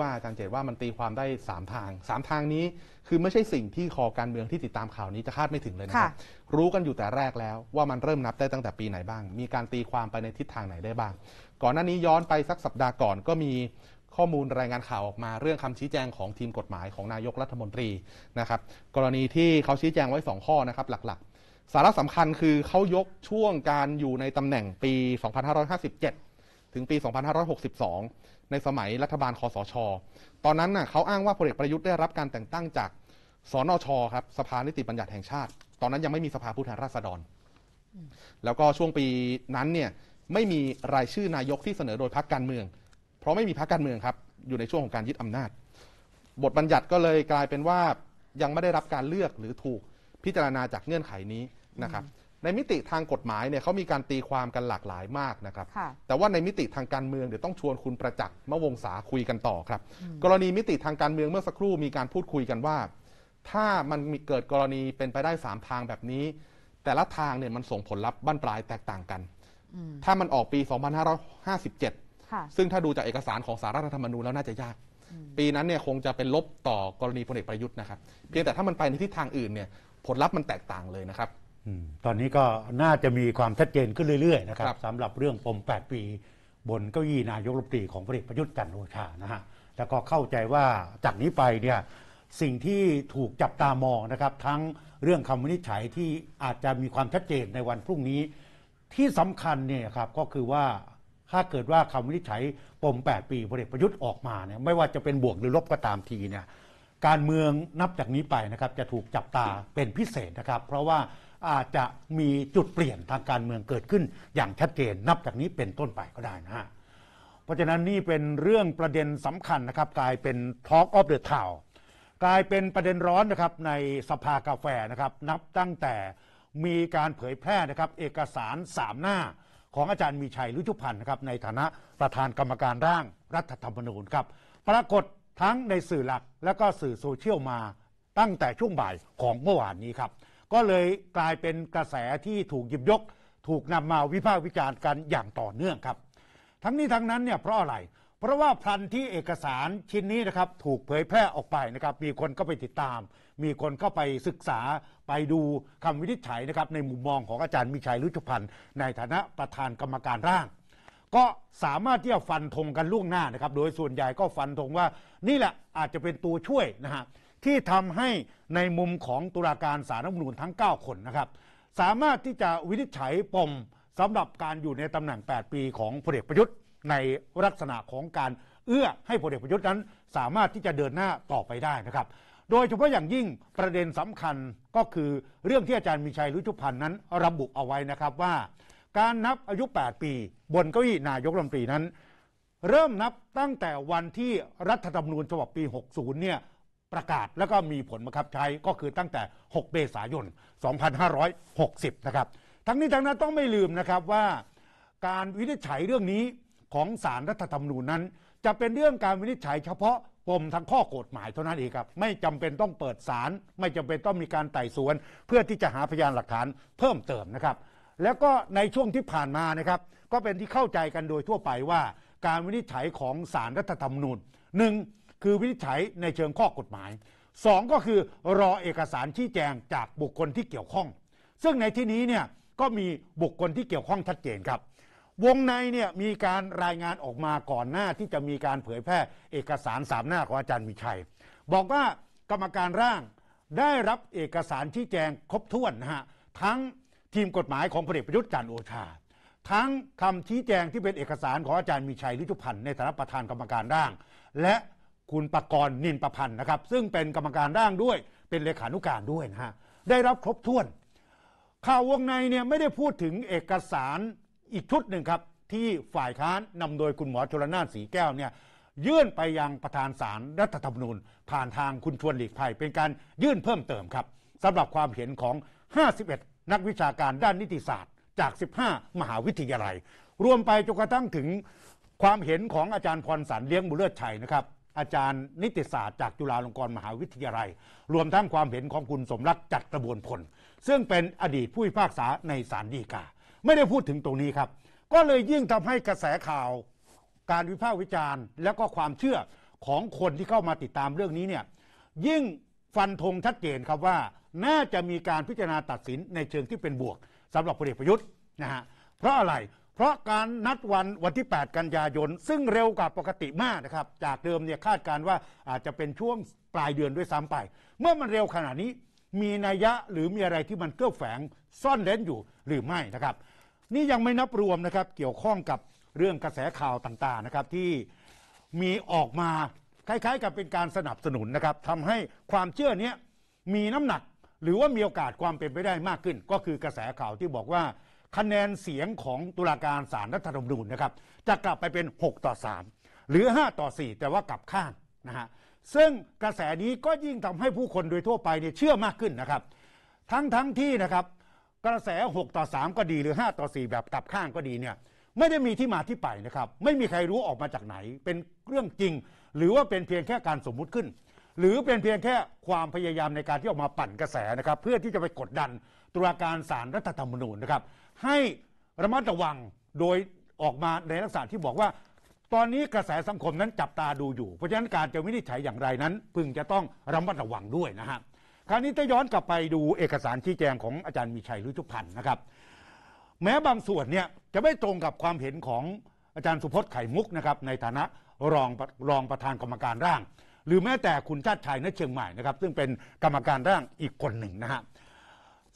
ว่าอาจารย์เจตว่ามันตีความได้3 ทาง 3 ทางนี้คือไม่ใช่สิ่งที่คอการเมืองที่ติดตามข่าวนี้จะคาดไม่ถึงเลยนะครับรู้กันอยู่แต่แรกแล้วว่ามันเริ่มนับได้ตั้งแต่ปีไหนบ้าง มีการตีความไปในทิศทางไหนได้บ้าง ก่อนหน้านี้ย้อนไปสักสัปดาห์ก่อนก็มีข้อมูลรายงานข่าวออกมาเรื่องคำชี้แจงของทีมกฎหมายของนายกรัฐมนตรีนะครับกรณีที่เขาชี้แจงไว้ 2 ข้อนะครับหลักๆ สาระสำคัญคือเขายกช่วงการอยู่ในตำแหน่งปี 2557ถึงปี 2562 ในสมัยรัฐบาลคอสช ตอนนั้นน่ะเขาอ้างว่าพลเอกประยุทธ์ได้รับการแต่งตั้งจาก สนช ครับสภานิติบัญญัติแห่งชาติ ตอนนั้นยังไม่มีสภาผู้แทนราษฎร แล้วก็ช่วงปีนั้นเนี่ยไม่มีรายชื่อนายกที่เสนอโดยพรรคการเมือง เพราะไม่มีพรรคการเมืองครับ อยู่ในช่วงของการยึดอำนาจ บทบัญญัติก็เลยกลายเป็นว่ายังไม่ได้รับการเลือกหรือถูกพิจารณาจากเงื่อนไขนี้นะครับในมิติทางกฎหมายเนี่ยเขามีการตีความกันหลากหลายมากนะครับ แต่ว่าในมิติทางการเมืองเดี๋ยวต้องชวนคุณประจักษ์มะวงศาคุยกันต่อครับ กรณีมิติทางการเมืองเมื่อสักครู่มีการพูดคุยกันว่า ถ้ามันมีเกิดกรณีเป็นไปได้สามทางแบบนี้ แต่ละทางเนี่ยมันส่งผลลัพธ์บั้นปลายแตกต่างกัน ถ้ามันออกปี 2557 ซึ่งถ้าดูจากเอกสารของสารรัฐธรรมนูญแล้วน่าจะยากปีนั้นเนี่ยคงจะเป็นลบต่อกรณีพลเอกประยุทธ์นะครับ เพียงแต่ถ้ามันไปในทิศทางอื่นเนี่ย ผลลัพธ์มันแตกต่างเลยนะครับตอนนี้ก็น่าจะมีความชัดเจนขึ้นเรื่อยๆ นะครับสำหรับเรื่องปม8 ปีบนเก้าอี้นายกรัฐมนตรีของพลเอกประยุทธ์จันทร์โอชานะฮะแล้วก็เข้าใจว่าจากนี้ไปเนี่ยสิ่งที่ถูกจับตามองนะครับทั้งเรื่องคำวินิจฉัยที่อาจจะมีความชัดเจนในวันพรุ่งนี้ที่สำคัญเนี่ยครับก็คือว่าถ้าเกิดว่าคำวินิจฉัยปม8 ปีพลเอกประยุทธ์ออกมาเนี่ยไม่ว่าจะเป็นบวกหรือลบก็ตามทีเนี่ยการเมืองนับจากนี้ไปนะครับจะถูกจับตาเป็นพิเศษนะครับเพราะว่าอาจจะมีจุดเปลี่ยนทางการเมืองเกิดขึ้นอย่างชัดเจนนับจากนี้เป็นต้นไปก็ได้นะฮะ เพราะฉะนั้นนี่เป็นเรื่องประเด็นสำคัญนะครับ กลายเป็น t อกอ of the Town กลายเป็นประเด็นร้อนนะครับ ในสภากาแฟนะครับ นับตั้งแต่มีการเผยแพร่นะครับ เอกสารสามหน้าของอาจารย์มีชัยลุจุพันธ์นะครับในฐานะประธานกรรมการร่างรัฐธรรมนูญครับปรากฏทั้งในสื่อหลักและก็สื่อโซเชียลมาตั้งแต่ช่วงบ่ายของเมื่อวานนี้ครับก็เลยกลายเป็นกระแสที่ถูกหยิบยก ถูกนำมาวิพากษ์วิจารณ์กันอย่างต่อเนื่องครับ ทั้งนี้ทั้งนั้นเนี่ยเพราะอะไร เพราะว่าพันที่เอกสารชิ้นนี้นะครับ ถูกเผยแพร่ออกไปนะครับ มีคนก็ไปติดตาม มีคนก็ไปศึกษาไปดูคำวินิจฉัยนะครับ ในมุมมองของอาจารย์มิชัยลุจพันธ์ในฐานะประธานกรรมการร่าง ก็สามารถที่จะฟันธงกันล่วงหน้านะครับ โดยส่วนใหญ่ก็ฟันธงว่า นี่แหละอาจจะเป็นตัวช่วยนะฮะที่ทำให้ในมุมของตุลาการสารรัฐมนูญทั้ง 9 คนนะครับ สามารถที่จะวินิจฉัยปมสำหรับการอยู่ในตำแหน่ง 8 ปี ของพลเอกประยุทธ์ ในลักษณะของการเอื้อให้พลเอกประยุทธ์นั้น สามารถที่จะเดินหน้าต่อไปได้นะครับ โดยเฉพาะอย่างยิ่งประเด็นสำคัญก็คือเรื่องที่อาจารย์มีชัยรุชุพันธ์นั้น ระบุเอาไว้นะครับว่า การนับอายุ 8 ปี บนเก้าอี้นายกรัฐมนตรีนั้น เริ่มนับตั้งแต่วันที่รัฐธรรมนูญฉบับปี 60เนี่ยประกาศแล้วก็มีผลบังคับใช้ก็คือตั้งแต่ 6 เมษายน 2560 นะครับ ทั้งนี้ทั้งนั้นต้องไม่ลืมนะครับว่า การวินิจฉัยเรื่องนี้ของสารรัฐธรรมนูญนั้น จะเป็นเรื่องการวินิจฉัยเฉพาะปมทางข้อกฎหมายเท่านั้นเองครับไม่จำเป็นต้องเปิดศาลไม่จำเป็นต้องมีการไต่สวน เพื่อที่จะหาพยานหลักฐานเพิ่มเติมนะครับ แล้วก็ในช่วงที่ผ่านมานะครับก็เป็นที่เข้าใจกันโดยทั่วไปว่าการวินิจฉัยของสารรัฐธรรมนูญหนึ่งคือวินิจฉัยในเชิงข้อกฎหมาย 2 ก็คือรอเอกสารชี้แจงจากบุคคลที่เกี่ยวข้อง ซึ่งในที่นี้เนี่ยก็มีบุคคลที่เกี่ยวข้องชัดเจนครับวงในเนี่ยมีการรายงานออกมาก่อนหน้าที่จะมีการเผยแพร่เอกสารสามหน้าของอาจารย์มีชัย บอกว่ากรรมการร่างได้รับเอกสารชี้แจงครบถ้วนนะฮะทั้งทีมกฎหมายของพลเอกประยุทธ์จันทร์โอชาทั้งคำชี้แจงที่เป็นเอกสาร ของอาจารย์มีชัยฤจุพันธ์ในฐานะประธานกรรมการร่าง และคุณประกรณ์นินประพันธ์นะครับซึ่งเป็นกรรมการร่างด้วยเป็นเลขานุการด้วยนะฮะ ได้รับครบถ้วน ข่าววงในเนี่ยไม่ได้พูดถึงเอกสารอีกชุดหนึ่งครับ ที่ฝ่ายค้านนำโดยคุณหมอชลนานสีแก้วเนี่ยยื่นไปยังประธานศาลรรัฐธรรมนูญผ่านทางคุณชวนหลีกภัย เป็นการยื่นเพิ่มเติมครับสำหรับความเห็นของ 51 นักวิชาการด้านนิติศาสตร์ จาก 15 มหาวิทยาลัยรวมไปจนกระทั่งถึงความเห็นของอาจารย์พรสัรเลี้ยงบุเลิศชัยนะครับอาจารย์ นิติศาสตร์จากจุฬาลงกรณ์มหาวิทยาลัย รวมทั้งความเห็นของคุณสมรักจัดกระบวนพลซึ่งเป็นอดีตผู้พิพากษาในศาลฎีกา ไม่ได้พูดถึงตรงนี้ครับ ก็เลยยิ่งทำให้กระแสข่าว การวิพากษ์วิจารณ์และก็ความเชื่อของคนที่เข้ามาติดตามเรื่องนี้เนี่ยยิ่งฟันธงชัดเจนครับว่าน่าจะมีการพิจารณาตัดสินในเชิงที่เป็นบวก สำหรับพลเอกประยุทธ์นะฮะเพราะอะไรเพราะการนัดวันวันที่ 8 กันยายนซึ่งเร็วกว่าปกติมากนะครับจากเดิมเนี่ยคาดการว่าอาจจะเป็นช่วงปลายเดือนด้วยซ้ำไป เมื่อมันเร็วขนาดนี้มีนัยยะหรือมีอะไรที่มันเกื้อแฝงซ่อนเร้นอยู่หรือไม่นะครับนี่ยังไม่นับรวมนะครับเกี่ยวข้องกับเรื่องกระแสข่าวต่างๆนะครับที่มีออกมาคล้ายๆกับเป็นการสนับสนุนนะครับทำให้ความเชื่อเนี้ยมีน้ำหนักหรือว่ามีโอกาสความเป็นไปได้มากขึ้น ก็คือกระแสข่าวที่บอกว่าคะแนนเสียงของตุลาการศาลรัฐธรรมนูญนะครับจะกลับไปเป็น 6 ต่อ 3 หรือ 5 ต่อ 4 แต่ว่ากลับข้างนะฮะซึ่งกระแสนี้ก็ยิ่งทำให้ผู้คนโดยทั่วไปเนี่ยเชื่อมากขึ้นนะครับ ทั้งทั้งที่นะครับกระแส6ต่อ3 ก็ดี หรือ 5 ต่อ 4 แบบกลับข้างก็ดีเนี่ยไม่ได้มีที่มาที่ไปนะครับไม่มีใครรู้ออกมาจากไหน เป็นเรื่องจริง หรือว่าเป็นเพียงแค่การสมมุติขึ้น หรือเป็นเพียงแค่ความพยายามในการที่ออกมาปั่นกระแสนะครับเพื่อที่จะไปกดดันตุลาการศาลรรัฐธรรมนูญนะครับ ให้ระมัดระวังโดยออกมาในลักษณะที่บอกว่า ตอนนี้กระแสสังคมนั้นจับตาดูอยู่ เพราะฉะนั้นการจะวินิจฉัยอย่างไรนั้น พึงจะต้องระมัดระวังด้วยนะฮะคราวนี้ถ้าย้อนกลับไปดูเอกสารชี้แจงของอาจารย์มีชัยรุจุพันธ์นะครับ แม้บางส่วนเนี่ยจะไม่ตรงกับความเห็นของอาจารย์สุพจน์ไข่มุกนะครับ ในฐานะรองรองประธานกรรมการร่าง หรือแม้แต่คุณชาติชัยณเชียงใหม่นะครับ ซึ่งเป็นกรรมการร่างอีกคนหนึ่งนะฮะ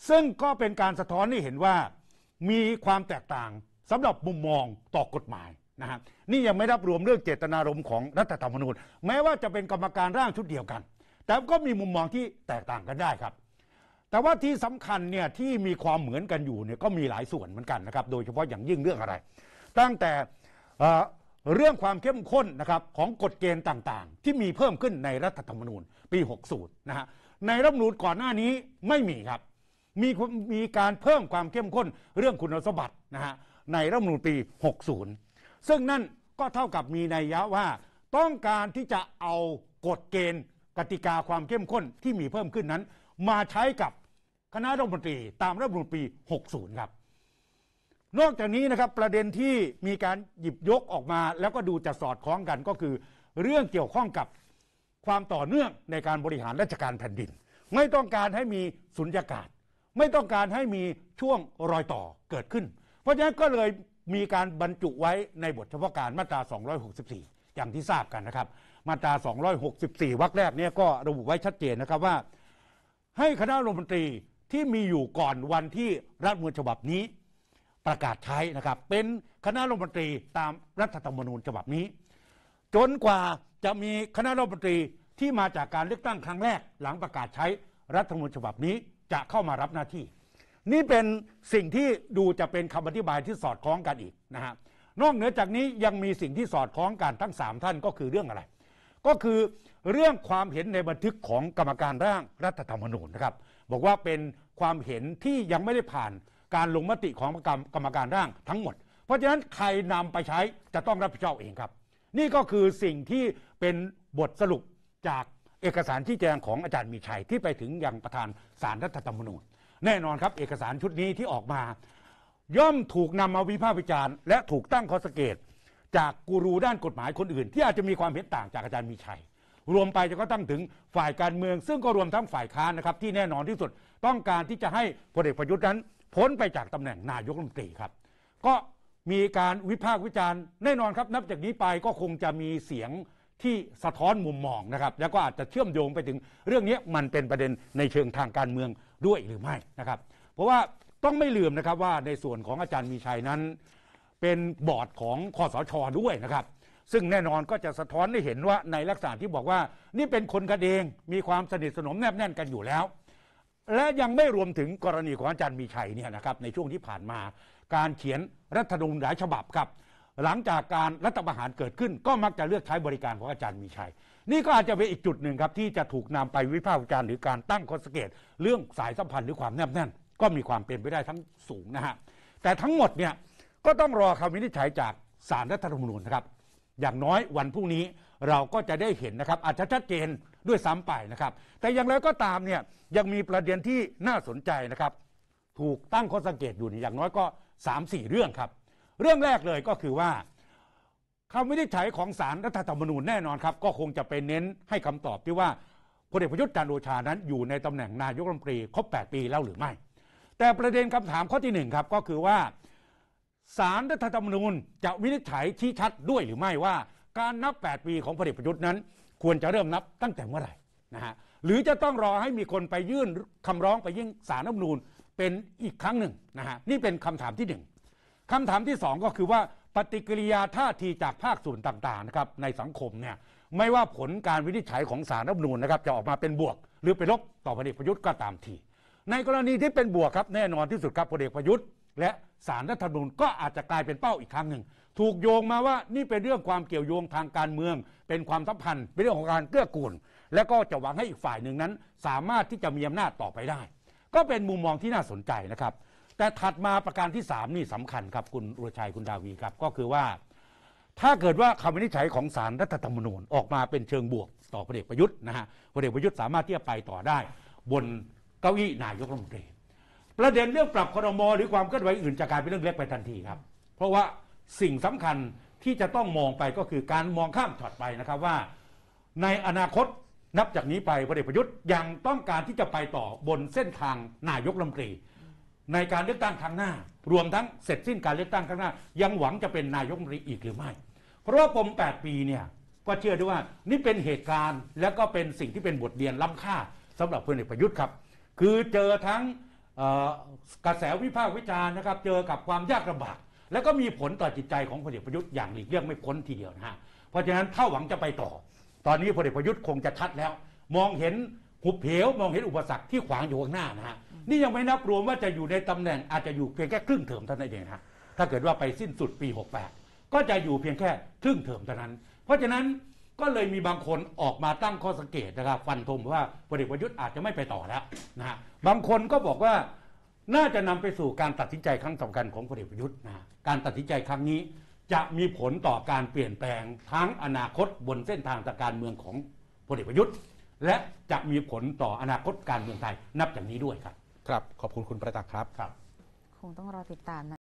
ซึ่งก็เป็นการสะท้อนให้เห็นว่ามีความแตกต่างสำหรับมุมมองต่อกฎหมายนะฮะนี่ยังไม่รับรวมเรื่องเจตนารมณ์ของรัฐธรรมนูญแม้ว่าจะเป็นกรรมการร่างชุดเดียวกัน แต่ก็มีมุมมองที่แตกต่างกันได้ครับ แต่ว่าที่สำคัญเนี่ยที่มีความเหมือนกันอยู่เนี่ยก็มีหลายส่วนเหมือนกันนะครับโดยเฉพาะอย่างยิ่งเรื่องอะไร ตั้งแต่เรื่องความเข้มข้นนะครับของกฎเกณฑ์ต่างๆ ที่มีเพิ่มขึ้นในรัฐธรรมนูญ ปี60นะฮะในรัฐธรรมนูญก่อนหน้านี้ไม่มีครับมีมีการเพิ่มความเข้มข้นเรื่องคุณสมบัตินะฮะในรัฐมนูลปี60 ซึ่งนั่นก็เท่ากับมีนัยยะว่า ต้องการที่จะเอากฎเกณฑ์ กติกาความเข้มข้นที่มีเพิ่มขึ้นนั้น มาใช้กับคณะรัฐมนตรีตามรัฐมนูลปี60ครับนอกจากนี้นะครับประเด็นที่มีการหยิบยกออกมา แล้วก็ดูจะสอดคล้องกันก็คือ เรื่องเกี่ยวข้องกับความต่อเนื่องในการบริหารราชการแผ่นดิน ไม่ต้องการให้มีสุญญากาศไม่ต้องการให้มีช่วงรอยต่อเกิดขึ้น เพราะฉะนั้นก็เลยมีการบรรจุไว้ในบทเฉพาะการมาตรา 264 อย่างที่ทราบกันนะครับ มาตรา 264 วรรคแรกเนี่ยก็ระบุไว้ชัดเจนนะครับว่า ให้คณะรัฐมนตรีที่มีอยู่ก่อนวันที่รัฐมนูีฉบับนี้ ประกาศใช้นะครับเป็นคณะรัฐมนตรีตามรัฐธรรมนูญฉบับนี้ จนกว่าจะมีคณะรัฐมนตรีที่มาจากการเลือกตั้งครั้งแรกหลังประกาศใช้รัฐธรรมนูญฉบับนี้จะเข้ามารับหน้าที่ นี่เป็นสิ่งที่ดูจะเป็นคำอธิบายที่สอดคล้องกันอีกนะฮะนอกเหนือจากนี้ยังมีสิ่งที่สอดคล้องกันทั้ง 3 ท่านก็คือเรื่องอะไร ก็คือเรื่องความเห็นในบันทึกของกรรมการร่างรัฐธรรมนูญนะครับบอกว่าเป็นความเห็นที่ยังไม่ได้ผ่านการลงมติของกรรมการร่างทั้งหมด เพราะฉะนั้นใครนำไปใช้จะต้องรับผิดชอบเองครับ นี่ก็คือสิ่งที่เป็นบทสรุปจากเอกสารที่แจงของอาจารย์มีชัยที่ไปถึงยังประธานสารรัฐธรรมนูญแน่นอนครับเอกสารชุดนี้ที่ออกมา ย่อมถูกนำมาวิพากษ์วิจารณ์และถูกตั้งข้อสังเกต จากกูรูด้านกฎหมายคนอื่น ที่อาจจะมีความเห็นต่างจากอาจารย์มีชัย รวมไปจะก็ตั้งถึงฝ่ายการเมือง ซึ่งก็รวมทั้งฝ่ายค้านนะครับที่แน่นอนที่สุดต้องการที่จะให้พลเอกประยุทธ์นั้นพ้นไปจากตำแหน่งนายกรัฐมนตรีครับก็มีการวิพากษ์วิจารณ์แน่นอนครับ นับจากนี้ไปก็คงจะมีเสียงที่สะท้อนมุมมองนะครับ แล้วก็อาจจะเชื่อมโยงไปถึงเรื่องนี้มันเป็นประเด็นในเชิงทางการเมืองด้วยหรือไม่นะครับ เพราะว่าต้องไม่ลืมนะครับว่าในส่วนของอาจารย์มีชัยนั้น เป็นบอร์ดของคอสชอด้วยนะครับ ซึ่งแน่นอนก็จะสะท้อนให้เห็นว่าในลักษณะที่บอกว่านี่เป็นคนกันเองมีความสนิทสนมแนบแน่นกันอยู่แล้ว และยังไม่รวมถึงกรณีของอาจารย์มีชัยเนี่ยนะครับในช่วงที่ผ่านมาการเขียนรัฐธรรมนูญหลายฉบับครับหลังจากการรัฐประหารเกิดขึ้นก็มักจะเลือกใช้บริการของอาจารย์มีชัย นี่ก็อาจจะเป็นอีกจุดหนึ่งครับ ที่จะถูกนำไปวิพากษ์วิจารณ์หรือการตั้งข้อสังเกต เรื่องสายสัมพันธ์หรือความแนบแน่นก็มีความเป็นไปได้ทั้งสูงนะฮะแต่ทั้งหมดเนี่ยก็ต้องรอคำวินิจฉัยจากสารรัฐธรรมนูญนะครับอย่างน้อยวันพรุ่งนี้เราก็จะได้เห็นนะครับ อาจจะชัดเจนด้วยซ้ำไปนะครับ แต่อย่างไรก็ตามเนี่ยยังมีประเด็นที่น่าสนใจนะครับ ถูกตั้งข้อสังเกตอยู่อย่างน้อยก็ 3-4 เรื่องครับเรื่องแรกเลยก็คือว่าคำวินิจฉัยของสารรัฐธรรมนูญแน่นอนครับ ก็คงจะไปเน้นให้คำตอบที่ว่าพลเอกประยุทธ์จันโอชานั้น อยู่ในตำแหน่งนายกรัฐมนตรีครบ8ปีแล้วหรือไม่ แต่ประเด็นคำถามข้อที่1ครับก็คือว่าสารรัฐธรรมนูญจะวินิจฉัยที่ชัดด้วยหรือไม่ว่า การนับ 8 ปีของพลเอกประยุทธ์นั้นควรจะเริ่มนับตั้งแต่เมื่อไหร่นะฮะหรือจะต้องรอให้มีคนไปยื่นคำร้องไปยื่นสารรัฐธรรมนูญเป็นอีกครั้งหนึ่งนะฮะนี่เป็นคำถามที่คำถามที่ 2 ก็คือว่าปฏิกิริยาท่าทีจากภาคส่วนต่างๆนะครับในสังคมเนี่ยไม่ว่าผลการวินิจฉัยของสารรัฐมนูลนะครับจะออกมาเป็นบวก หรือเป็นลบต่อพลเอกประยุทธ์ก็ตามทีในกรณีที่เป็นบวกครับแน่นอนที่สุดครับพลเอกประยุทธ์ และสารรัฐมนูลก็อาจจะกลายเป็นเป้าอีกครั้งหนึ่งถูกโยงมาว่านี่เป็นเรื่องความเกี่ยวโยงทางการเมือง เป็นความสัมพันธ์เป็นเรื่องของการเกื้อกูล และก็จะหวังให้อีกฝ่ายหนึ่งนั้น สามารถที่จะมีอำนาจต่อไปได้ ก็เป็นมุมมองที่น่าสนใจนะครับแต่ถัดมาประการที่3นี่สำคัญครับคุณรุชัยคุณดาวีครับก็คือว่า ถ้าเกิดว่าคำวินิจฉัยของสารรัฐธรรมนูญ ออกมาเป็นเชิงบวก ต่อพลเอกประยุทธ์นะฮะพลเอกประยุทธ์สามารถที่จะไปต่อได้ บนเก้าอี้นายกรัฐมนตรี ประเด็นเรื่องปรับคอรมอหรือความเคลื่อนไหวอื่นจะกลายเป็นเรื่องเล็กไปทันทีครับ เพราะว่าสิ่งสำคัญที่จะต้องมองไปก็คือการมองข้ามถอดไปนะครับว่า ในอนาคตนับจากนี้ไปพลเอกประยุทธ์ยังต้องการที่จะไปต่อบนเส้นทางนายกรัฐมนตรีในการเลือกตั้งครั้งหน้า รวมทั้งเสร็จสิ้นการเลือกตั้งครั้งหน้า ยังหวังจะเป็นนายกรมรีอีกหรือไม่ เพราะว่าปม8 ปีเนี่ยก็เชื่อด้วยว่านี่เป็นเหตุการณ์ และก็เป็นสิ่งที่เป็นบทเรียนล้ำค่า สำหรับพลเอกประยุทธ์ครับ คือเจอทั้งกระแสวิพากษ์วิจารณ์นะครับเจอกับความยากลำบาก และก็มีผลต่อจิตใจของพลเอกประยุทธ์อย่างหลีกเลี่ยงไม่พ้นทีเดียวนะฮะเพราะฉะนั้นถ้าหวังจะไปต่อ ตอนนี้พลเอกประยุทธ์คงจะชัดแล้ว มองเห็นหุบเหวมองเห็นอุปสรรคที่ขวางอยู่ข้างหน้านะฮะนี่ยังไม่นับรวมว่าจะอยู่ในตำแหน่งอาจจะอยู่เพียงแค่ครึ่งเทอมเท่านั้นเองฮะถ้าเกิดว่าไปสิ้นสุดปี68ก็จะอยู่เพียงแค่ครึ่งเทอมเท่านั้น เพราะฉะนั้นก็เลยมีบางคนออกมาตั้งข้อสังเกตนะครับฟันธงว่าพลเอกประยุทธ์อาจจะไม่ไปต่อแล้วนะฮะบางคนก็บอกว่าน่าจะนำไปสู่การตัดสินใจครั้งสำคัญของพลเอกประยุทธ์นะการตัดสินใจครั้งนี้จะมีผลต่อการเปลี่ยนแปลงทั้งอนาคตบนเส้นทางทางการเมืองของพลเอกประยุทธ์และจะมีผลต่ออนาคตการเมืองไทยนับจากนี้ด้วยครับ ครับ ขอบคุณคุณประจักษ์ครับ ครับ คงต้องรอติดตามนะ